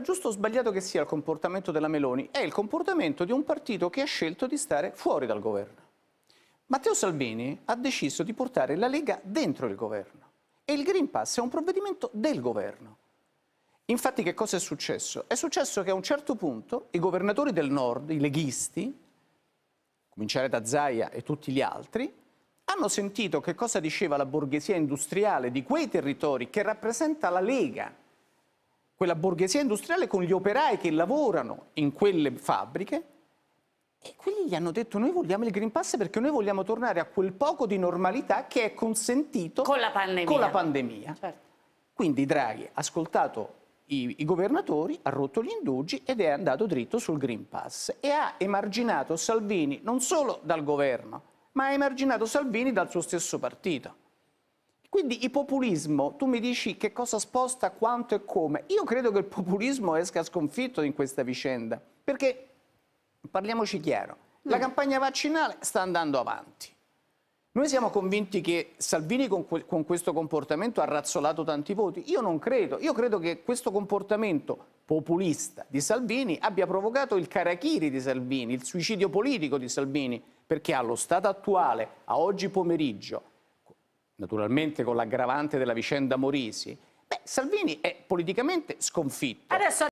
giusto o sbagliato che sia il comportamento della Meloni, è il comportamento di un partito che ha scelto di stare fuori dal governo. Matteo Salvini ha deciso di portare la Lega dentro il governo e il Green Pass è un provvedimento del governo. Infatti che cosa è successo? È successo che a un certo punto i governatori del nord, i leghisti, cominciare da Zaia e tutti gli altri, hanno sentito che cosa diceva la borghesia industriale di quei territori che rappresenta la Lega quella borghesia industriale con gli operai che lavorano in quelle fabbriche e quelli gli hanno detto noi vogliamo il Green Pass perché noi vogliamo tornare a quel poco di normalità che è consentito con la pandemia. Con la pandemia. Certo. Quindi Draghi ha ascoltato i, i, governatori, ha rotto gli indugi ed è andato dritto sul Green Pass e ha emarginato Salvini non solo dal governo, ma ha emarginato Salvini dal suo stesso partito. Quindi il populismo, tu mi dici che cosa sposta, quanto e come. Io credo che il populismo esca sconfitto in questa vicenda, perché parliamoci chiaro, la mm. campagna vaccinale sta andando avanti. Noi siamo convinti che Salvini con, con, questo comportamento ha razzolato tanti voti. Io non credo. Io credo che questo comportamento populista di Salvini abbia provocato il carachiri di Salvini, il suicidio politico di Salvini, perché allo stato attuale, a oggi pomeriggio, naturalmente con l'aggravante della vicenda Morisi, beh, Salvini è politicamente sconfitto. Adesso